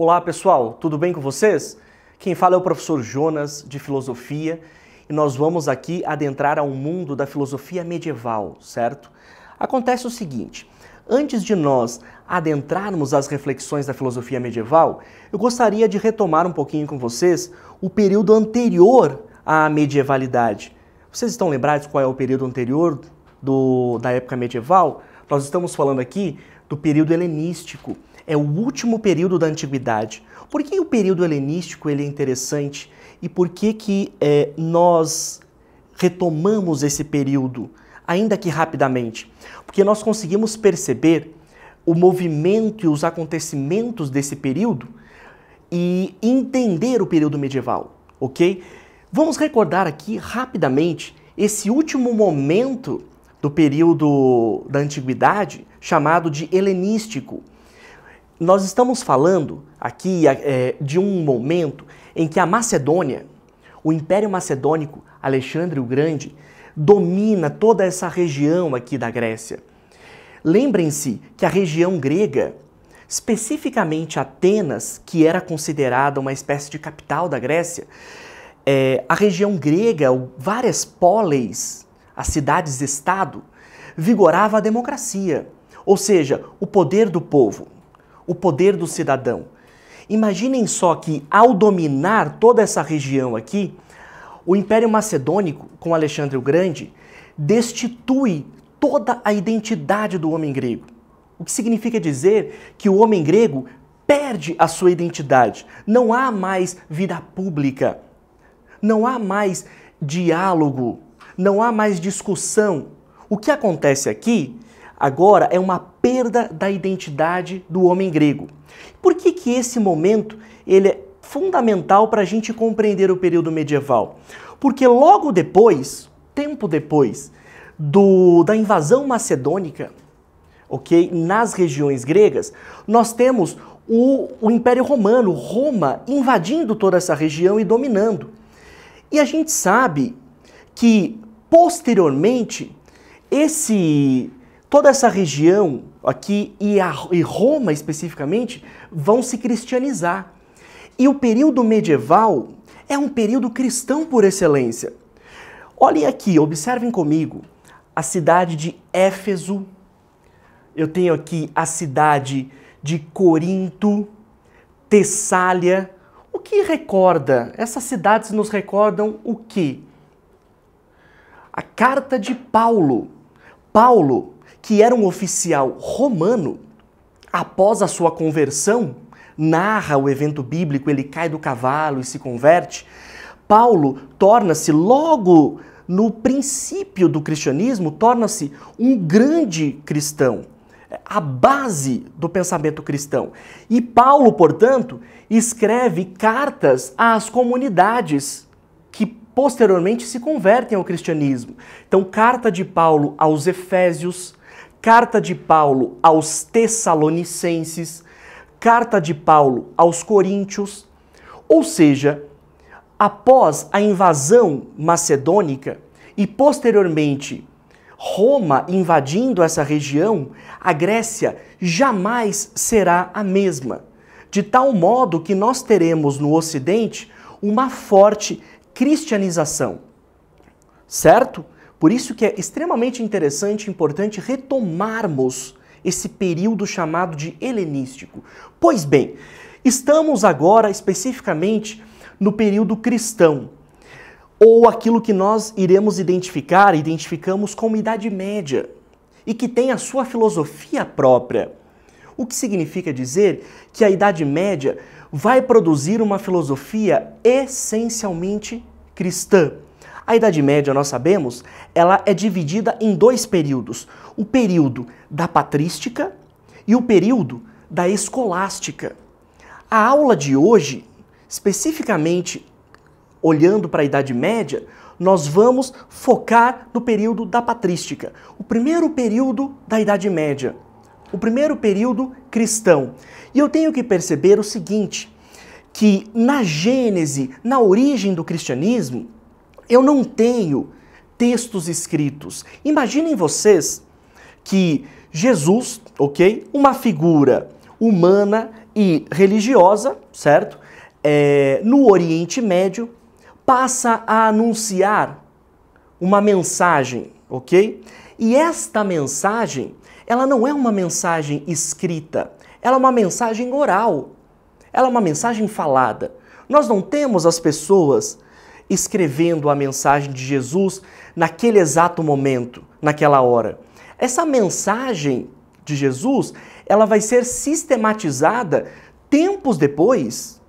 Olá pessoal, tudo bem com vocês? Quem fala é o professor Jonas de Filosofia e nós vamos aqui adentrar ao mundo da filosofia medieval, certo? Acontece o seguinte: antes de nós adentrarmos as reflexões da filosofia medieval, eu gostaria de retomar um pouquinho com vocês o período anterior à medievalidade. Vocês estão lembrados qual é o período anterior do, da época medieval? Nós estamos falando aqui do período helenístico é o último período da antiguidade. Por que o período helenístico ele é interessante e por que, que é, nós retomamos esse período, ainda que rapidamente? Porque nós conseguimos perceber o movimento e os acontecimentos desse período e entender o período medieval, ok? Vamos recordar aqui rapidamente esse último momento do período da antiguidade chamado de helenístico. Nós estamos falando aqui é, de um momento em que a Macedônia, o Império Macedônico, Alexandre o Grande, domina toda essa região aqui da Grécia. Lembrem-se que a região grega, especificamente Atenas, que era considerada uma espécie de capital da Grécia, é, a região grega, várias póleis, as cidades-estado, vigorava a democracia, ou seja, o poder do povo o poder do cidadão. Imaginem só que, ao dominar toda essa região aqui, o Império Macedônico, com Alexandre o Grande, destitui toda a identidade do homem grego. O que significa dizer que o homem grego perde a sua identidade. Não há mais vida pública, não há mais diálogo, não há mais discussão. O que acontece aqui agora é uma perda da identidade do homem grego. Por que, que esse momento ele é fundamental para a gente compreender o período medieval? Porque logo depois, tempo depois do, da invasão macedônica, ok, nas regiões gregas, nós temos o, o Império Romano, Roma, invadindo toda essa região e dominando. E a gente sabe que posteriormente esse toda essa região aqui e, a, e Roma especificamente vão se cristianizar. E o período medieval é um período cristão por excelência. Olhem aqui, observem comigo a cidade de Éfeso, eu tenho aqui a cidade de Corinto, Tessália. O que recorda? Essas cidades nos recordam o quê? A carta de Paulo. Paulo que era um oficial romano, após a sua conversão, narra o evento bíblico, ele cai do cavalo e se converte, Paulo torna-se logo no princípio do cristianismo, torna-se um grande cristão, a base do pensamento cristão. E Paulo, portanto, escreve cartas às comunidades que posteriormente se convertem ao cristianismo. Então, carta de Paulo aos Efésios, carta de Paulo aos Tessalonicenses, carta de Paulo aos Coríntios. Ou seja, após a invasão macedônica e posteriormente Roma invadindo essa região, a Grécia jamais será a mesma. De tal modo que nós teremos no Ocidente uma forte cristianização, certo? Por isso que é extremamente interessante e importante retomarmos esse período chamado de helenístico. Pois bem, estamos agora especificamente no período cristão, ou aquilo que nós iremos identificar, identificamos como Idade Média, e que tem a sua filosofia própria. O que significa dizer que a Idade Média vai produzir uma filosofia essencialmente cristã. A Idade Média, nós sabemos, ela é dividida em dois períodos: o período da patrística e o período da escolástica. A aula de hoje, especificamente olhando para a Idade Média, nós vamos focar no período da patrística, o primeiro período da Idade Média, o primeiro período cristão. E eu tenho que perceber o seguinte, que na gênese, na origem do cristianismo, eu não tenho textos escritos. Imaginem vocês que Jesus, ok? Uma figura humana e religiosa, certo? É, no Oriente Médio, passa a anunciar uma mensagem, ok? E esta mensagem, ela não é uma mensagem escrita, ela é uma mensagem oral, ela é uma mensagem falada. Nós não temos as pessoas escrevendo a mensagem de Jesus naquele exato momento, naquela hora. Essa mensagem de Jesus, ela vai ser sistematizada tempos depois,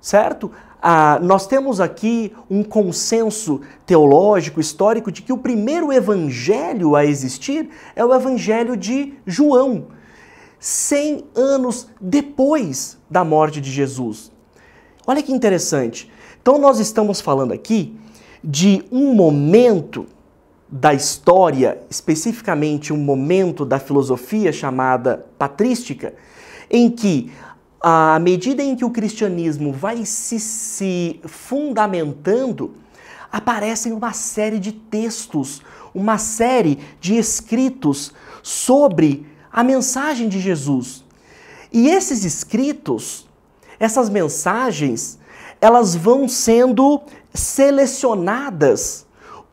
certo? Ah, nós temos aqui um consenso teológico, histórico, de que o primeiro evangelho a existir é o evangelho de João, 100 anos depois da morte de Jesus. Olha que interessante. Então, nós estamos falando aqui de um momento da história, especificamente um momento da filosofia chamada patrística, em que, à medida em que o cristianismo vai se, se fundamentando, aparecem uma série de textos, uma série de escritos sobre a mensagem de Jesus. E esses escritos, essas mensagens, elas vão sendo selecionadas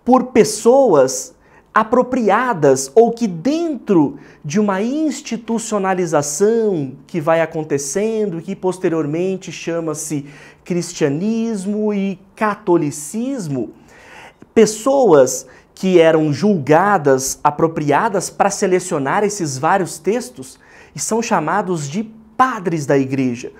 por pessoas apropriadas ou que dentro de uma institucionalização que vai acontecendo, que posteriormente chama-se cristianismo e catolicismo, pessoas que eram julgadas apropriadas para selecionar esses vários textos e são chamados de padres da igreja.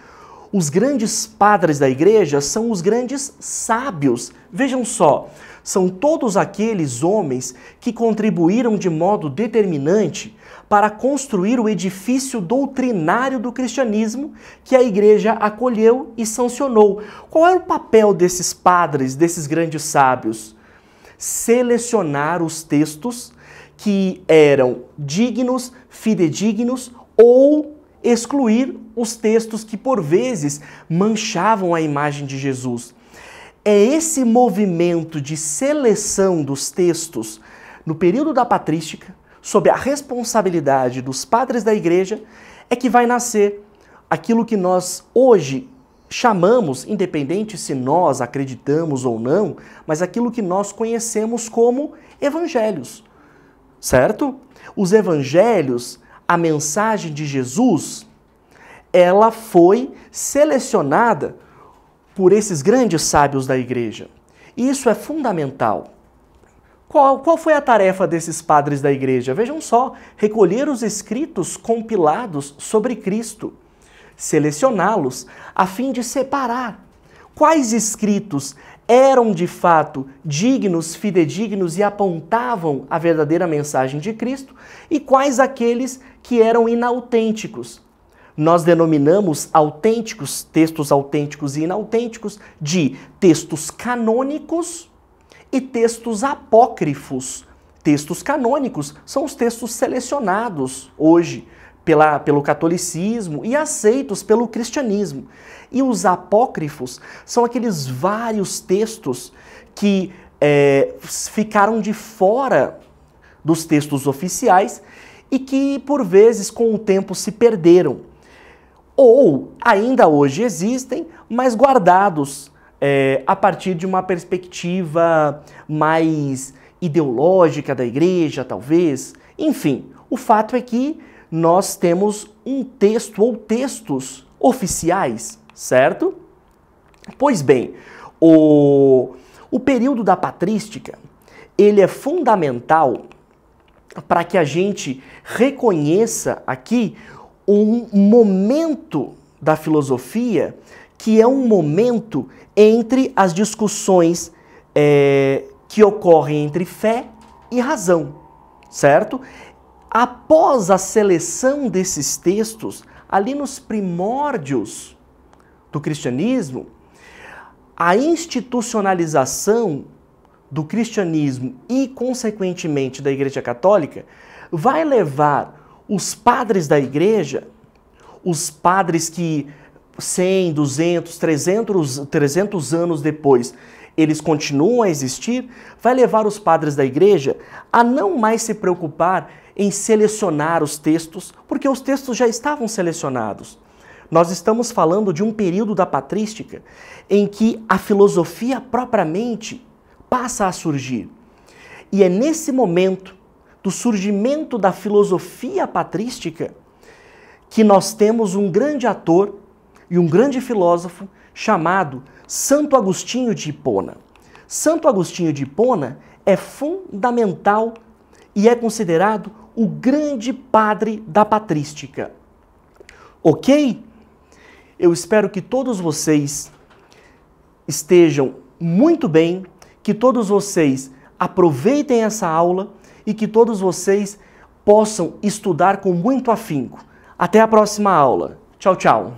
Os grandes padres da igreja são os grandes sábios. Vejam só, são todos aqueles homens que contribuíram de modo determinante para construir o edifício doutrinário do cristianismo que a igreja acolheu e sancionou. Qual era é o papel desses padres, desses grandes sábios? Selecionar os textos que eram dignos, fidedignos ou excluir os textos que por vezes manchavam a imagem de Jesus. É esse movimento de seleção dos textos no período da patrística, sob a responsabilidade dos padres da igreja, é que vai nascer aquilo que nós hoje chamamos, independente se nós acreditamos ou não, mas aquilo que nós conhecemos como evangelhos. Certo? Os evangelhos a mensagem de Jesus, ela foi selecionada por esses grandes sábios da igreja. E isso é fundamental. Qual, qual foi a tarefa desses padres da igreja? Vejam só: recolher os escritos compilados sobre Cristo, selecioná-los a fim de separar quais escritos eram de fato dignos, fidedignos e apontavam a verdadeira mensagem de Cristo e quais aqueles que eram inautênticos. Nós denominamos autênticos, textos autênticos e inautênticos, de textos canônicos e textos apócrifos. Textos canônicos são os textos selecionados hoje pela, pelo catolicismo e aceitos pelo cristianismo. E os apócrifos são aqueles vários textos que é, ficaram de fora dos textos oficiais e que, por vezes, com o tempo se perderam. Ou ainda hoje existem, mas guardados é, a partir de uma perspectiva mais ideológica da igreja, talvez. Enfim, o fato é que nós temos um texto ou textos oficiais, certo? Pois bem, o, o período da patrística, ele é fundamental para que a gente reconheça aqui um momento da filosofia que é um momento entre as discussões é, que ocorrem entre fé e razão, certo? Após a seleção desses textos, ali nos primórdios do cristianismo, a institucionalização do cristianismo e, consequentemente, da Igreja Católica vai levar os padres da Igreja, os padres que 100, 200, 300, 300 anos depois eles continuam a existir, vai levar os padres da Igreja a não mais se preocupar em selecionar os textos, porque os textos já estavam selecionados. Nós estamos falando de um período da patrística em que a filosofia propriamente passa a surgir. E é nesse momento do surgimento da filosofia patrística que nós temos um grande ator e um grande filósofo chamado Santo Agostinho de Hipona. Santo Agostinho de Hipona é fundamental e é considerado o grande padre da patrística. Ok? Eu espero que todos vocês estejam muito bem, que todos vocês aproveitem essa aula e que todos vocês possam estudar com muito afinco. Até a próxima aula. Tchau, tchau.